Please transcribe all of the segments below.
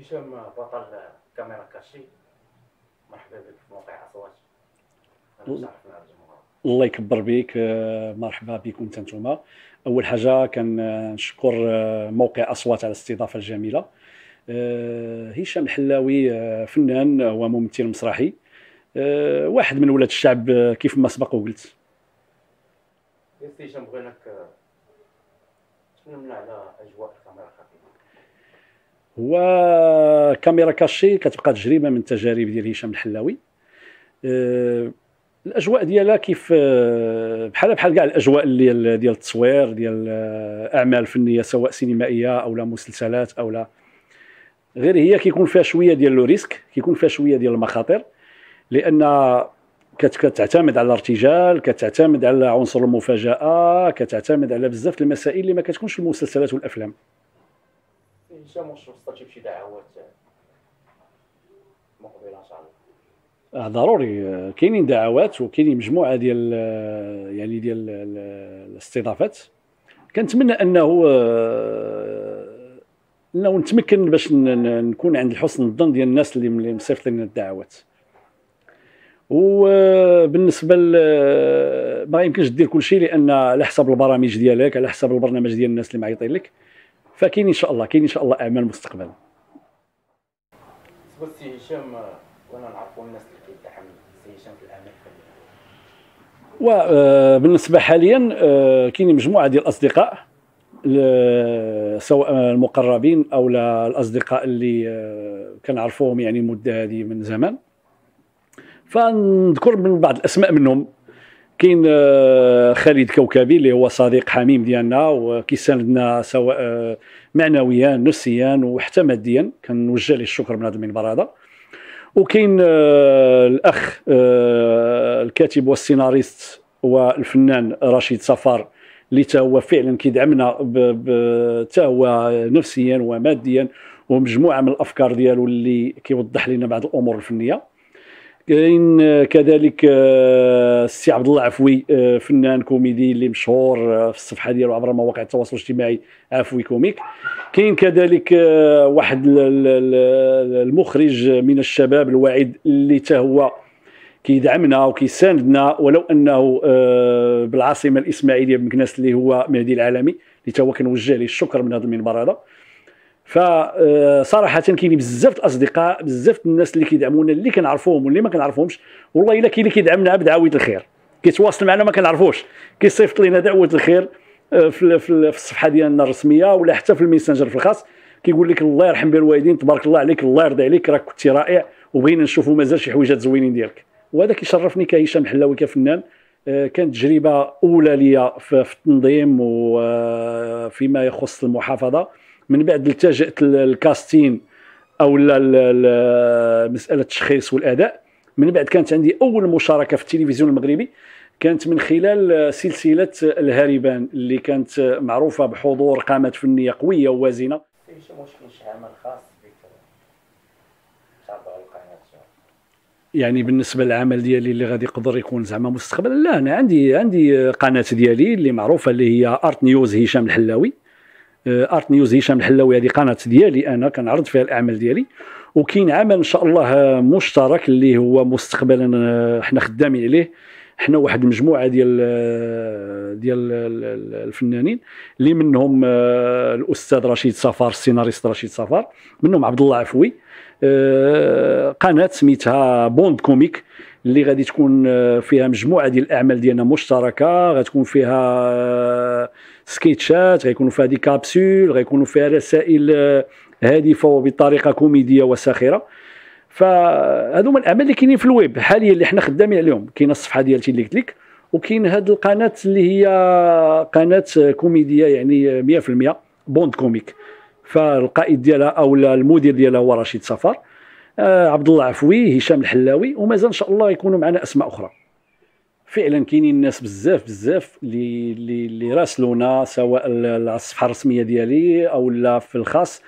هشام بطل كاميرا كاشي مرحبا بك في موقع اصوات الله يكبر بك آه، مرحبا بكم انتم اول حاجه كنشكر آه، آه، موقع اصوات على الاستضافه الجميله هشام الحلاوي فنان وممثل مسرحي واحد من ولاد الشعب كيف ما سبق وقلت سي هشام بغيناك تكلمنا على اجواء الكاميرا الخفيه هو كاميرا كاشي كتبقى تجربه من التجارب ديال هشام الحلاوي آه، الاجواء ديالها كيف آه، بحال بحال كاع الاجواء ديال ديال التصوير ديال آه، اعمال فنيه سواء سينمائيه او لا مسلسلات او لا غير هي كيكون فيها شويه ديال لو ريسك كيكون فيها شويه ديال المخاطر لان كتعتمد على الارتجال كتعتمد على عنصر المفاجاه كتعتمد على بزاف المسائل اللي ما كتكونش في المسلسلات والافلام حتى وصلتي بشي دعوات مقبله ان شاء الله ضروري كاينين دعوات وكاينين مجموعه ديال يعني ديال الاستضافات كنتمنى انه انه نتمكن باش نكون عند حسن الظن ديال الناس اللي مصيفط لنا الدعوات وبالنسبه ما يمكنش دير كل شيء لان على حسب البرامج ديالك على حسب البرنامج ديال الناس اللي معيطين لك فكاين ان شاء الله كاين ان شاء الله اعمال مستقبلا بالنسبه هشام وانا نعرفوا الناس اللي كيتحمل السي هشام في الاعمال وبالنسبه آه، حاليا آه، كاين مجموعه ديال الاصدقاء سواء المقربين او الاصدقاء اللي آه، كنعرفوهم يعني مده هذه من زمان فنذكر من بعض الاسماء منهم كاين آه، خالد كوكبي اللي هو صديق حميم ديالنا وكيساندنا سواء آه، معنويا نفسيا وحتى ماديا كنوجه ليه الشكر من هذا المنبر هذا وكاين آه، الاخ الكاتب والسيناريست والفنان رشيد سفار اللي تا هو فعلا كيدعمنا تا هو نفسيا وماديا ومجموعه من الافكار ديالو اللي كيوضح لنا بعض الامور الفنيه كاين آه، كذلك آه، السي عبد الله عفوي آه، فنان كوميدي اللي مشهور في الصفحه ديالو عبر مواقع التواصل الاجتماعي عفوي كوميك كاين كذلك واحد المخرج من الشباب الواعد اللي حتى هو كيدعمنا وكيساندنا ولو انه بالعاصمه الاسماعيليه بمكناس اللي هو مهدي العالمي اللي هو كنوجه ليه الشكر من هذا المنبر هذا فصراحه كاين بزاف الاصدقاء بزاف الناس اللي كيدعمونا اللي كنعرفوهم واللي ما كنعرفوهمش والله الا كاين اللي كيدعمنا بدعويه الخير كيتواصل معنا ما كنعرفوش كيصيفط لنا دعوه الخير آه، في في الصفحه ديالنا الرسميه ولا حتى في الميسنجر في الخاص كيقول لك الله يرحم بين الوالدين تبارك الله عليك الله يرضي عليك راك كنتي رائع وبغينا نشوفوا مازال شي حويجات زوينين ديالك وهذا كيشرفني كهشام حلاوي كفنان آه، كانت تجربه اولى ليا في التنظيم وفيما آه، يخص المحافظه من بعد التجأت للكاستين او مساله التشخيص والاداء من بعد كانت عندي اول مشاركه في التلفزيون المغربي كانت من خلال سلسله الهاربان اللي كانت معروفه بحضور قامات فنيه قويه ووازنه يعني بالنسبه للعمل ديالي اللي غادي يقدر يكون زعما مستقبلا لا انا عندي عندي قناه ديالي اللي معروفه اللي هي ارت نيوز هشام الحلاوي ارت آه، نيوز هشام الحلاوي هذه قناه ديالي انا كنعرض فيها الاعمال ديالي وكاين عمل ان شاء الله مشترك اللي هو مستقبلا آه، حنا خدامين عليه حنا واحد المجموعه ديال آه، ديال الفنانين اللي منهم الاستاذ رشيد صفار السيناريست رشيد صفار منهم عبد الله عفوي قناه سميتها بوند كوميك اللي غادي تكون فيها مجموعه ديال الاعمال ديالنا مشتركه غتكون فيها سكيتشات غيكونوا فيها دي كابسول غيكونوا فيها رسائل آه، هادفه وبطريقه كوميديه وساخره فهذو هما الاعمال اللي كاينين في الويب حاليا اللي حنا خدامين عليهم كاين الصفحه ديالتي اللي قلت لك وكاين هاد القناه اللي هي قناه كوميديه يعني 100% بوند كوميك فالقائد ديالها او المدير ديالها هو رشيد سفر آه، عبد الله عفوي هشام الحلاوي ومازال ان شاء الله يكونوا معنا اسماء اخرى فعلا كاينين الناس بزاف بزاف اللي اللي اللي راسلونا سواء على الصفحه الرسميه ديالي او لا في الخاص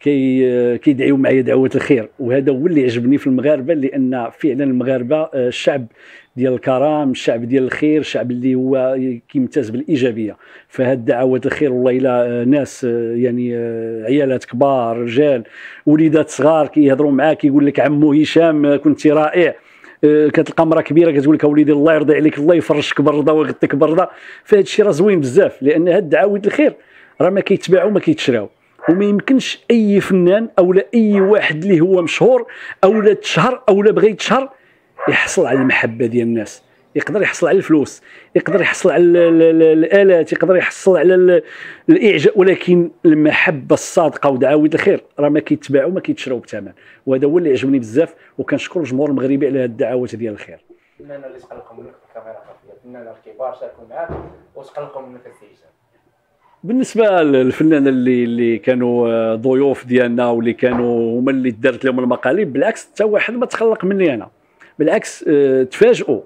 كي كيدعيو معايا دعوه الخير وهذا هو اللي عجبني في المغاربه لان فعلا المغاربه آه، الشعب ديال الكرم الشعب ديال الخير الشعب اللي هو كيمتاز بالايجابيه فهاد دعوات الخير والله الا آه، ناس آه، يعني عيالات كبار رجال وليدات صغار كيهضروا معاك يقول لك عمو هشام كنت رائع آه، كتلقى مرا كبيره كتقول لك اوليدي الله يرضي عليك الله يفرجك برده ويغطيك برده فهاد الشيء راه زوين بزاف لان هاد الدعاوي الخير راه ما كيتباعوا وما كيتشراو وما يمكنش اي فنان او لا اي واحد اللي هو مشهور او لا تشهر او لا بغى يتشهر يحصل على المحبه ديال الناس يقدر يحصل على الفلوس يقدر يحصل على الالات يقدر يحصل على الاعجاب ولكن المحبه الصادقه ودعاويد الخير راه ما كيتباعوا ما كيتشراو بثمن وهذا هو اللي عجبني بزاف وكنشكر الجمهور المغربي على هذه الدعوات ديال الخير الفنانه اللي تقلقوا منك في الكاميرا الفنانه الكبار شاركوا معاك وتقلقوا منك في بالنسبه للفنان اللي اللي كانوا آه، ضيوف ديالنا واللي كانوا هما اللي دارت لهم المقالب بالعكس حتى واحد ما تخلق مني انا بالعكس آه، تفاجئوا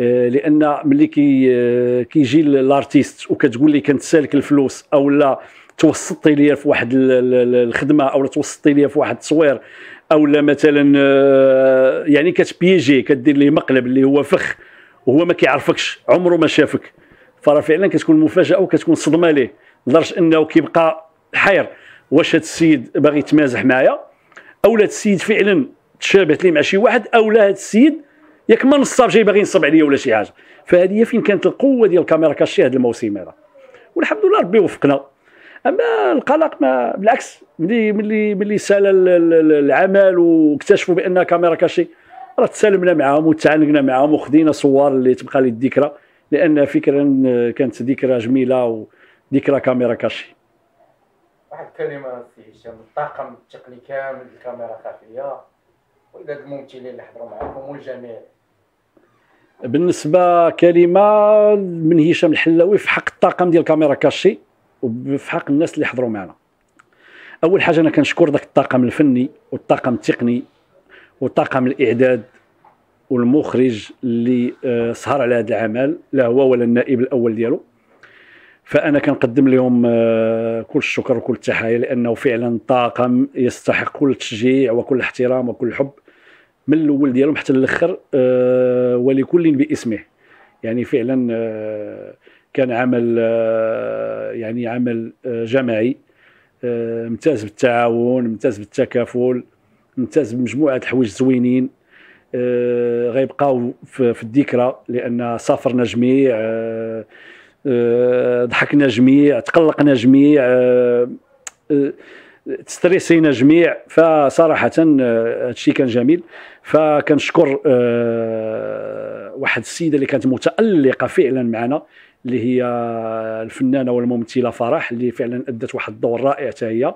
آه، لان ملي كي آه، كيجي لارتيست وكتقول لي كنتسالك الفلوس او لا توسطي لي في واحد الخدمه او توسطي لي في واحد التصوير او لا مثلا آه، يعني كتبيجي كدير ليه مقلب اللي هو فخ وهو ما كيعرفكش عمره ما شافك فراه فعلا كتكون مفاجاه وكتكون صدمه ليه لدرجه انه كيبقى حير واش هذا السيد باغي يتمازح معايا او لا السيد فعلا تشابهت ليه مع شي واحد او لا هذا السيد ياك ما نصاب جاي باغي ينصب عليا ولا شي حاجه فهذه هي فين كانت القوه ديال الكاميرا كاشي هذا الموسم هذا والحمد لله ربي وفقنا اما القلق ما بالعكس ملي ملي ملي سال العمل واكتشفوا بان كاميرا كاشي راه تسالمنا معاهم وتعانقنا معاهم وخدينا صور اللي تبقى للذكرى لان فكرا كانت ذكرى جميله وذكرى كاميرا كاشي واحد الكلمه سي هشام الطاقم التقني كامل الكاميرا خفيه ولاد الممثلين اللي حضروا معكم والجميع بالنسبه كلمه من هشام الحلاوي في حق الطاقم ديال كاميرا كاشي وفي حق الناس اللي حضروا معنا اول حاجه انا كنشكر ذاك الطاقم الفني والطاقم التقني والطاقم الاعداد والمخرج اللي آه، سهر على هذا العمل لا هو ولا النائب الاول ديالو فانا كنقدم لهم آه، كل الشكر وكل التحايا لانه فعلا طاقم يستحق كل التشجيع وكل الاحترام وكل الحب من الاول ديالهم حتى الاخر آه، ولكل باسمه يعني فعلا آه، كان عمل آه، يعني عمل جماعي امتاز بالتعاون امتاز بالتكافل امتاز بمجموعه الحوايج زوينين غيبقاو في الذكرى لان سافرنا جميع ضحكنا جميع تقلقنا جميع تستريسينا جميع فصراحه آه، هادشي كان جميل فكنشكر آه، واحد السيده اللي كانت متالقه فعلا معنا اللي هي الفنانه والممثله فرح اللي فعلا ادت واحد الدور رائع حتى هي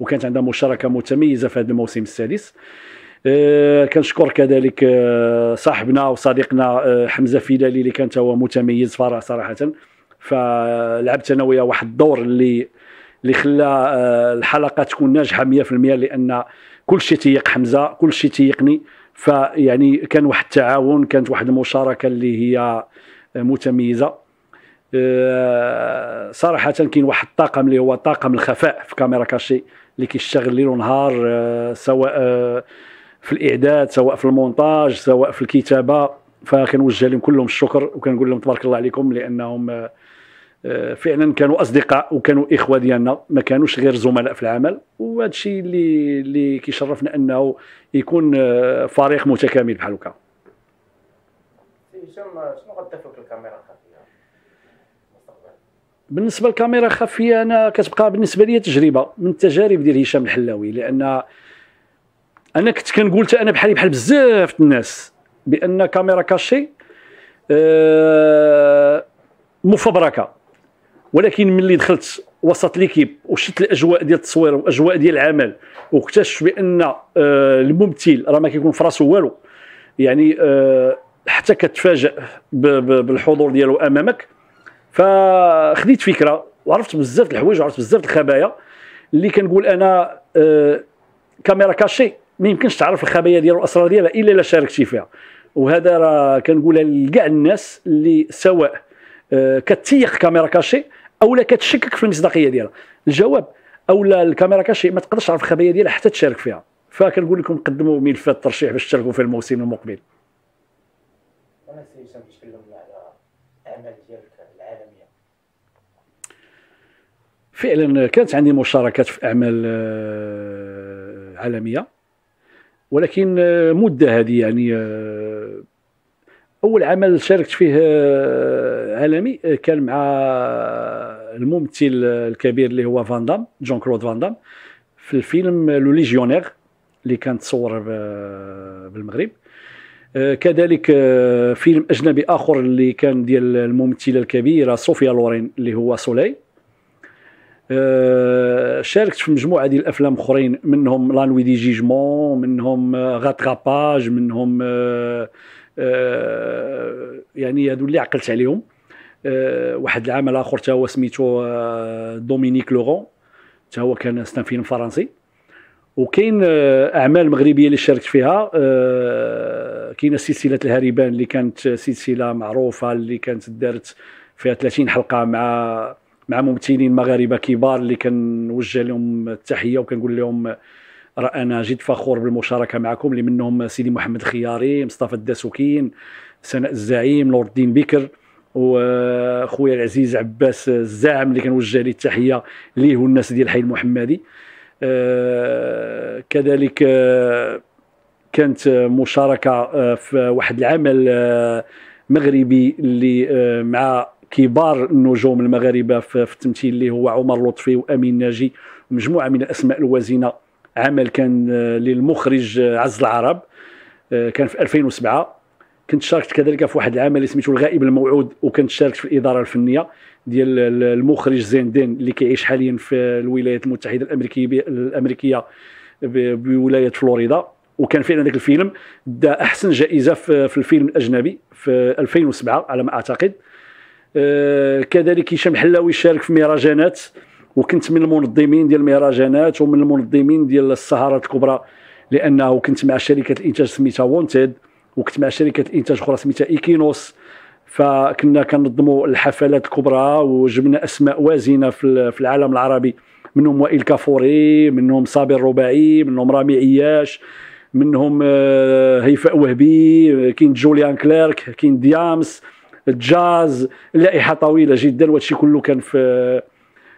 وكانت عندها مشاركه متميزه في هذا الموسم السادس آه، كنشكر كذلك صاحبنا وصديقنا حمزه فيلالي اللي كان هو متميز فرح صراحه فلعبت انا وياه واحد الدور اللي اللي خلى آه، الحلقه تكون ناجحه 100% لان كل شيء تيق حمزه كل شيء تيقني فيعني كان واحد التعاون كانت واحد المشاركه اللي هي آه، متميزه آه، صراحه كاين واحد الطاقم اللي هو طاقم الخفاء في كاميرا كاشي اللي كيشتغل ليل ونهار سواء في الاعداد سواء في المونتاج سواء في الكتابه فكنوجه لهم كلهم الشكر وكنقول لهم تبارك الله عليكم لانهم فعلا كانوا اصدقاء وكانوا اخوه ديالنا ما كانوش غير زملاء في العمل وهذا الشيء اللي اللي كيشرفنا انه يكون آه، فريق متكامل بحال هكا هشام شنو غتضيف لك الكاميرا الخفيه بالنسبه للكاميرا الخفيه انا كتبقى بالنسبه لي تجربه من التجارب ديال هشام الحلاوي لان انا كنت كنقول انا بحالي بحال بزاف الناس بان كاميرا كاشي آه، مفبركه ولكن ملي دخلت وسط ليكيب وشفت الاجواء ديال التصوير واجواء ديال العمل واكتشفت بان آه، الممثل راه ما كيكون في راسو والو يعني آه، حتى كتفاجئ بالحضور ديالو امامك فخديت فكره وعرفت بزاف الحوايج وعرفت بزاف الخبايا اللي كنقول انا آه، كاميرا كاشي ما يمكنش تعرف الخبايا ديالو الاسرار ديالها الا الا شاركتي فيها وهذا راه كنقولها لكاع الناس اللي سواء كتيق كاميرا كاشي او لا كتشكك في المصداقيه ديالها الجواب او لا الكاميرا كاشي ما تقدرش تعرف الخبايا ديالها حتى تشارك فيها فكنقول لكم قدموا ملفات ترشيح باش تشاركوا في الموسم المقبل انا على الاعمال ديالك العالميه فعلا كانت عندي مشاركات في اعمال آه، عالميه ولكن آه، مده هذه يعني آه، اول عمل شاركت فيه آه، عالمي آه، كان مع الممثل الكبير اللي هو فان دام جون كلود فان دام في الفيلم لو ليجيونير اللي كان تصور آه، بالمغرب كذلك فيلم اجنبي اخر اللي كان ديال الممثله الكبيره صوفيا لورين اللي هو سولاي شاركت في مجموعه ديال الافلام اخرين منهم لانوي دي جيجمون منهم غاتراباج منهم آه، يعني هادو اللي عقلت عليهم آه، واحد العمل اخر تا هو سميتو آه، دومينيك لوغون تا هو كان ستا فيلم فرنسي وكاين اعمال مغربيه اللي شاركت فيها كاينه سلسله الهريبان اللي كانت سلسله معروفه اللي كانت دارت فيها 30 حلقه مع مع ممثلين مغاربه كبار اللي كنوجه لهم التحيه وكنقول لهم انا جد فخور بالمشاركه معكم اللي منهم سيدي محمد الخياري مصطفى الداسوكين سناء الزعيم نور الدين بكر وخويا العزيز عباس الزاعم اللي كنوجه ليه التحيه ليه والناس ديال الحي المحمدي آه، كذلك آه، كانت مشاركه آه، في واحد العمل مغربي اللي مع كبار النجوم المغاربه في التمثيل اللي هو عمر لطفي وامين ناجي مجموعه من الاسماء الوازنه عمل كان آه، للمخرج آه، عز العرب آه، كان في 2007 كنت شاركت كذلك في واحد العمل اللي سميتو الغائب الموعود وكنت شاركت في الاداره الفنيه ديال المخرج زين الدين اللي كيعيش حاليا في الولايات المتحده الامريكيه الامريكيه بولايه فلوريدا وكان فعلا ذاك الفيلم دا احسن جائزه في الفيلم الاجنبي في 2007 على ما اعتقد كذلك هشام حلاوي شارك في مهرجانات وكنت من المنظمين ديال المهرجانات ومن المنظمين ديال السهرات الكبرى لانه كنت مع شركه الانتاج سميتها وونتيد وكنت مع شركه انتاج اخرى سميتها ايكينوس فكنا كنظموا الحفلات الكبرى وجبنا اسماء وازنه في العالم العربي منهم وائل كافوري منهم صابر رباعي منهم رامي عياش منهم آه، هيفاء وهبي كاين جوليان كليرك كاين ديامس الجاز لائحه طويله جدا وهادشي كله كان في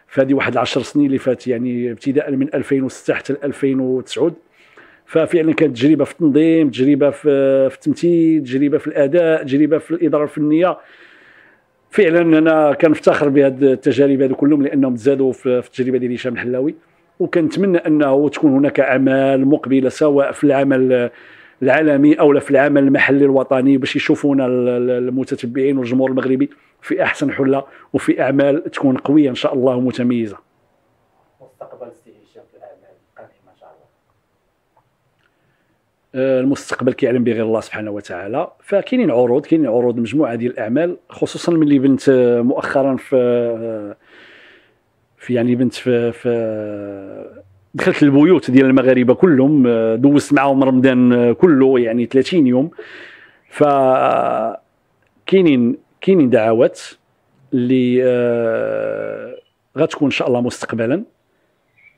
فهذه واحد العشر سنين اللي فات يعني ابتداء من 2006 حتى 2009 ففعلا كانت تجربه في التنظيم تجربه في, في التمثيل تجربه في الاداء تجربه في الاداره الفنيه فعلا انا كنفتخر بهذه التجارب هذو كلهم لانهم تزادوا في التجربه ديال هشام الحلاوي وكنتمنى انه تكون هناك اعمال مقبله سواء في العمل العالمي او في العمل المحلي الوطني باش يشوفونا المتتبعين والجمهور المغربي في احسن حله وفي اعمال تكون قويه ان شاء الله ومتميزه مستقبل آه، المستقبل كيعلم به غير الله سبحانه وتعالى فكاينين عروض كاينين عروض مجموعه ديال الاعمال خصوصا ملي بنت آه، مؤخرا في آه، في يعني بنت في, في دخلت البيوت ديال المغاربه كلهم دوزت معاهم رمضان كله يعني 30 يوم ف كاينين كاينين دعوات اللي آه غتكون ان شاء الله مستقبلا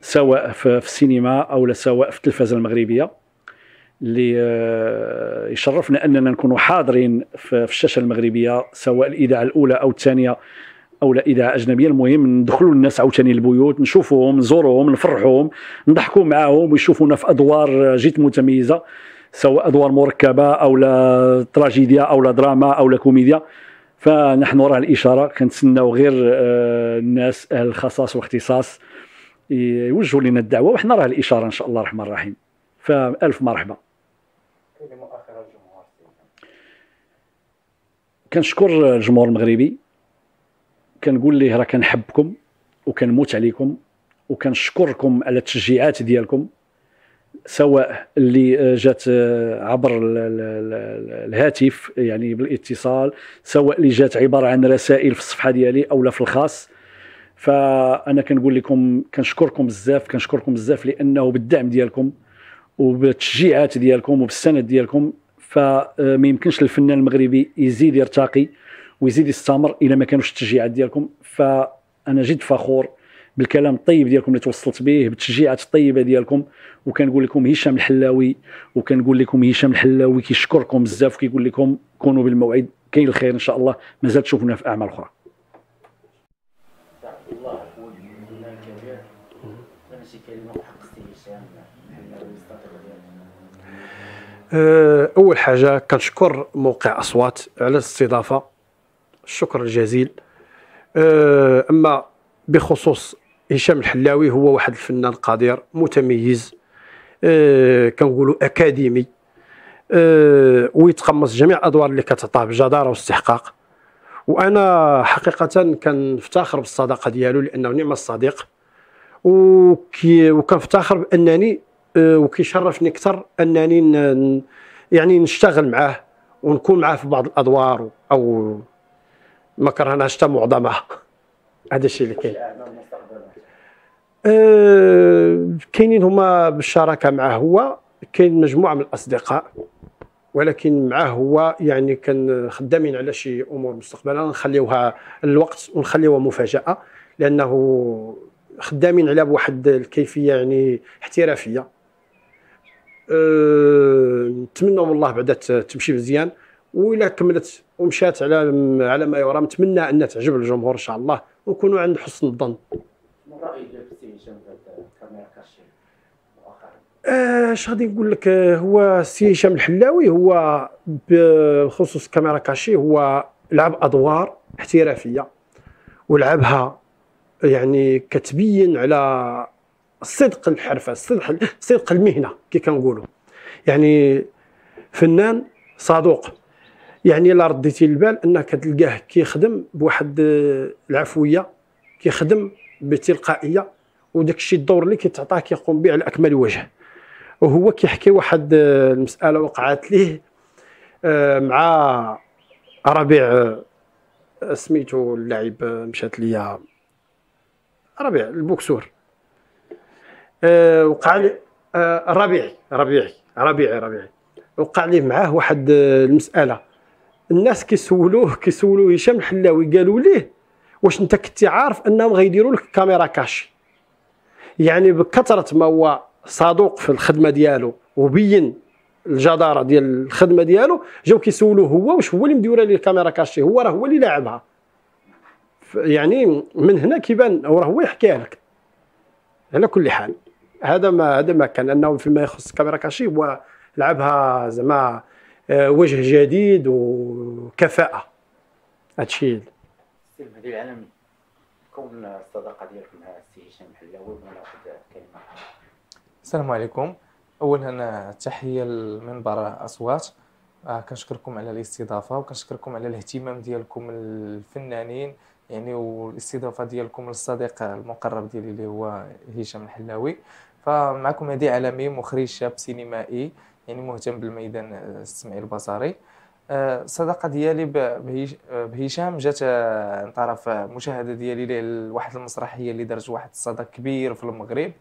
سواء في السينما او سواء في التلفزه المغربيه اللي آه يشرفنا اننا نكونوا حاضرين في الشاشه المغربيه سواء الاذاعه الاولى او الثانيه او لا اذاعه اجنبيه المهم ندخلوا الناس عاوتاني البيوت نشوفوهم نزورهم نفرحوهم نضحكوا معاهم ويشوفونا في ادوار جد متميزه سواء ادوار مركبه او لا تراجيديا او لا دراما او لا كوميديا فنحن وراء الاشاره كنتسناو غير آه، الناس اهل الخصاص والاختصاص يوجهوا لنا الدعوه وحنا راه الاشاره ان شاء الله الرحمن الرحيم فالف مرحبا كنشكر الجمهور المغربي كنقول ليه راه كنحبكم وكنموت عليكم وكنشكركم على التشجيعات ديالكم سواء اللي جات عبر الهاتف يعني بالاتصال سواء اللي جات عباره عن رسائل في الصفحه ديالي او لا في الخاص فانا كنقول لكم كنشكركم بزاف كنشكركم بزاف لانه بالدعم ديالكم وبالتشجيعات ديالكم وبالسند ديالكم فما يمكنش للفنان المغربي يزيد يرتقي ويزيد يستمر الا ما كانوش التشجيعات ديالكم فانا جد فخور بالكلام الطيب ديالكم اللي توصلت به بالتشجيعات الطيبه ديالكم وكنقول لكم هشام الحلاوي وكنقول لكم هشام الحلاوي كيشكركم بزاف وكيقول لكم كونوا بالموعد كاين الخير ان شاء الله مازال تشوفونا في اعمال اخرى اول حاجه كنشكر موقع اصوات على الاستضافه الشكر الجزيل أه، اما بخصوص هشام الحلاوي هو واحد الفنان قدير متميز أه كنقولوا اكاديمي أه ويتقمص جميع الادوار اللي كتعطاه بجداره واستحقاق وانا حقيقه كنفتخر بالصداقه ديالو لانه نعم الصديق وكي وكنفتخر بانني أه وكيشرفني اكثر انني يعني نشتغل معاه ونكون معاه في بعض الادوار او ما كرهناش حتى معظمها هذا الشيء اللي كاين أه، كاينين هما بالشراكه مع هو كاين مجموعه من الاصدقاء ولكن معاه هو يعني كان خدامين على شي امور مستقبلا نخليوها الوقت ونخليوها مفاجاه لانه خدامين على بواحد الكيفيه يعني احترافيه أه والله من الله بعدا تمشي مزيان وإلا كملت ومشات على على ما يرام نتمنى انها تعجب الجمهور ان شاء الله ونكونوا عند حسن الظن اش آه، غادي نقول لك آه، هو سي هشام الحلاوي هو بخصوص كاميرا كاشي هو لعب ادوار احترافيه ولعبها يعني كتبين على صدق الحرفه صدق صدق المهنه كي كنقولوا يعني فنان صادوق يعني الا رديتي البال انك تلقاه كيخدم بواحد آه، العفويه كيخدم بتلقائيه وداك الشيء الدور اللي كيتعطاه كيقوم به على اكمل وجه وهو كيحكي واحد آه، المساله وقعت ليه آه، مع ربيع سميتو اللاعب مشات ليا ربيع البوكسور وقع لي ربيعي ربيعي ربيعي ربيعي وقع لي معاه واحد المساله الناس كيسولوه كيسولوا هشام الحلاوي قالوا ليه واش انت كنتي عارف انهم غيديروا لك كاميرا كاشي يعني بكثره ما هو صادوق في الخدمه ديالو وبين الجداره ديال الخدمه ديالو جاو كيسولوه هو واش هو اللي مديره ليه الكاميرا كاشي هو راه هو اللي لاعبها يعني من هنا كيبان راه هو يحكي لك على كل حال هذا ما هذا ما كان انه فيما يخص كاميرا كاشي هو لعبها زعما آه، وجه جديد وكفاءه هادشي الفيلم هذا العالم كون الصداقه ديالك مع السي هشام الحلاوي وناخذ كلمه السلام عليكم اولا تحيه لمنبر اصوات آه كنشكركم على الاستضافه وكنشكركم على الاهتمام ديالكم الفنانين يعني والاستضافه ديالكم للصديق المقرب ديالي اللي هو هشام الحلاوي فمعكم هادي عالمي مخرج شاب سينمائي يعني مهتم بالميدان السمعي آه، البصري الصداقه آه، ديالي آه، بهشام جات عن طرف مشاهده ديالي لواحد المسرحيه اللي دارت واحد الصدى كبير في المغرب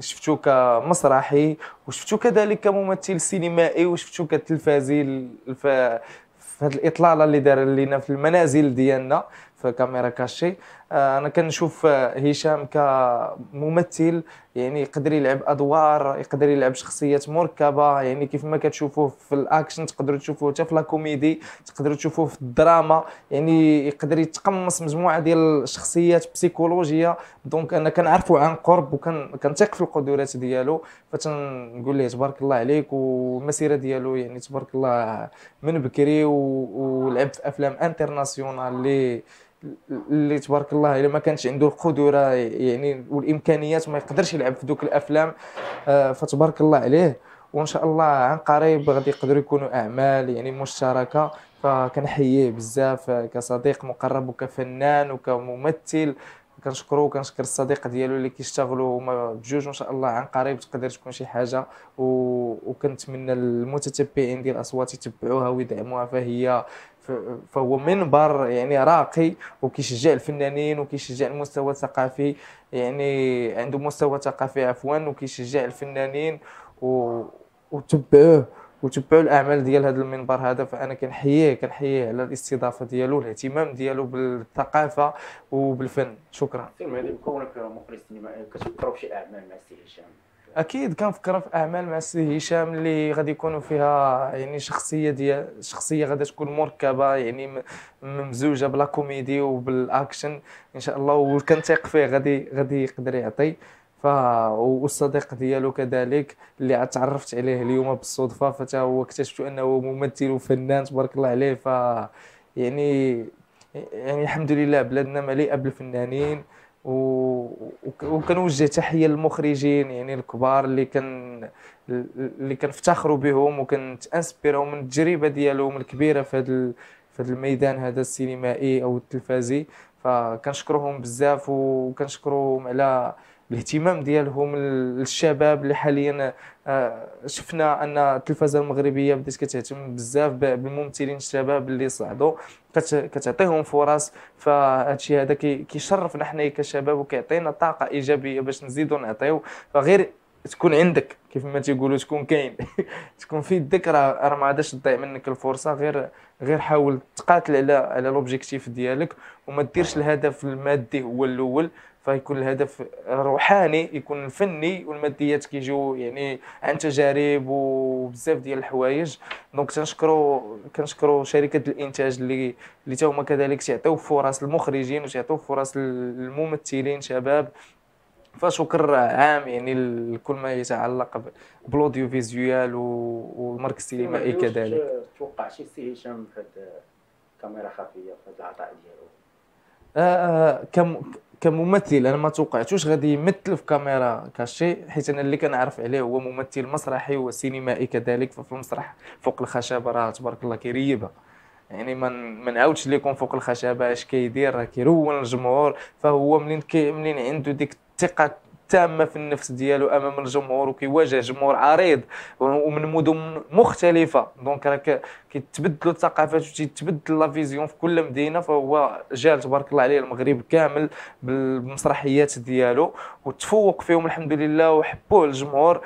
شفتو كمسرحي وشفتو كذلك كممثل سينمائي وشفتو كتلفازي في هذه الاطلاله اللي دار لينا في المنازل ديالنا في كاميرا كاشي آه، انا كنشوف آه، هشام كممثل يعني يقدر يلعب ادوار يقدر يلعب شخصيات مركبه يعني كيف ما كتشوفوه في الاكشن تقدروا تشوفوه حتى في كوميدي تقدروا تشوفوه في الدراما يعني يقدر يتقمص مجموعه ديال الشخصيات بسيكولوجيه دونك انا كنعرفو عن قرب وكنثق في القدرات ديالو فتنقول ليه تبارك الله عليك والمسيره ديالو يعني تبارك الله من بكري ولعب في افلام انترناسيونال اللي اللي تبارك الله الا ما كانش عنده القدره يعني والامكانيات ما يقدرش يلعب في دوك الافلام آه، فتبارك الله عليه وان شاء الله عن قريب غادي يقدروا يكونوا اعمال يعني مشتركه فكنحييه بزاف كصديق مقرب وكفنان وكممثل كنشكرو وكنشكر الصديق ديالو اللي كيشتغلوا هما بجوج ان شاء الله عن قريب تقدر تكون شي حاجه و... وكنتمنى المتتبعين ديال الاصوات يتبعوها ويدعموها فهي فهو منبر يعني راقي وكيشجع الفنانين وكيشجع المستوى الثقافي يعني عنده مستوى ثقافي عفوا وكيشجع الفنانين و... وتبعوه وتبعوا الاعمال ديال هذا المنبر هذا فانا كنحييه كنحييه على الاستضافه ديالو والاهتمام ديالو بالثقافه وبالفن شكرا فيلم هذا بكونك مخرج سينمائي كتفكروا بشي اعمال مع السي هشام اكيد كنفكر في اعمال مع السي هشام اللي غادي يكونوا فيها يعني شخصيه ديال شخصيه غادي تكون مركبه يعني ممزوجه بلا كوميدي وبالاكشن ان شاء الله وكنثيق فيه غادي غادي يقدر يعطي ف والصديق ديالو كذلك اللي تعرفت عليه اليوم بالصدفه فتا هو اكتشفت انه ممثل وفنان تبارك الله عليه ف يعني يعني الحمد لله بلادنا مليئه بالفنانين و... وكنوجه تحيه للمخرجين يعني الكبار اللي كان اللي كنفتخروا بهم وكنتانسبيرو من التجربه ديالهم الكبيره في هذا ال... في هذا الميدان هذا السينمائي او التلفازي فكنشكرهم بزاف وكنشكرهم على الاهتمام ديالهم للشباب اللي حاليا آه، شفنا ان التلفزه المغربيه بدات كتهتم بزاف بالممثلين الشباب اللي صعدوا كتعطيهم فرص فهادشي هذا كيشرفنا حنا كشباب وكيعطينا طاقه ايجابيه باش نزيدوا نعطيو فغير تكون عندك كيف ما تيقولوا تكون كاين تكون في يدك راه راه ما عادش تضيع منك الفرصه غير غير حاول تقاتل على على لوبجيكتيف ديالك وما ديرش الهدف المادي هو الاول فيكون الهدف روحاني يكون الفني والماديات كيجيو يعني عن تجارب وبزاف ديال الحوايج دونك تنشكروا كنشكروا شركه الانتاج اللي اللي هما كذلك تعطيو فرص للمخرجين وتعطيو فرص للممثلين شباب فشكر عام يعني لكل ما يتعلق بالاوديو فيزيوال والمركز السينمائي كذلك توقع شي سي هشام بهذا الكاميرا خفيه في العطاء ديالو آه, آه، كم كممثل انا ما توقعتوش غادي يمثل في كاميرا كاشي حيت انا اللي كنعرف عليه هو ممثل مسرحي وسينمائي كذلك ففي المسرح فوق الخشبه راه تبارك الله كيريبه يعني ما من... نعاودش ليكم فوق الخشبه اش كيدير راه كيرون الجمهور فهو منين كي منين عنده ديك الثقه تامه في النفس ديالو امام الجمهور وكيواجه جمهور عريض ومن مدن مختلفه دونك راه كيتبدلوا الثقافات وتتبدل لا فيزيون في كل مدينه فهو جاء تبارك الله عليه المغرب كامل بالمسرحيات ديالو وتفوق فيهم الحمد لله وحبوه الجمهور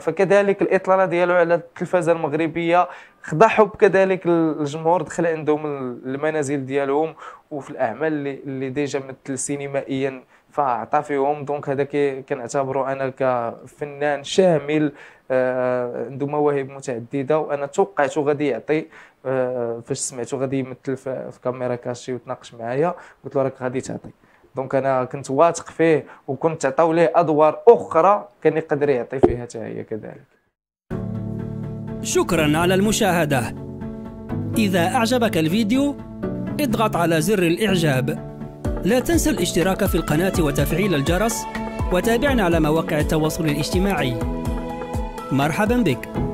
فكذلك الاطلاله ديالو على التلفزه المغربيه خضع حب كذلك الجمهور دخل عندهم المنازل ديالهم وفي الاعمال اللي ديجا مثل سينمائيا فعطى فيهم دونك هذا كنعتبره انا كفنان شامل آه، عنده مواهب متعدده وانا توقعته غادي يعطي آه، فاش سمعته غادي يمثل في كاميرا كاشي وتناقش معايا قلت له راك غادي تعطي دونك انا كنت واثق فيه وكنت عطاو ليه ادوار اخرى كان يقدر يعطي فيها حتى هي كذلك شكرا على المشاهده اذا اعجبك الفيديو اضغط على زر الاعجاب لا تنسى الاشتراك في القناة وتفعيل الجرس وتابعنا على مواقع التواصل الاجتماعي مرحبا بك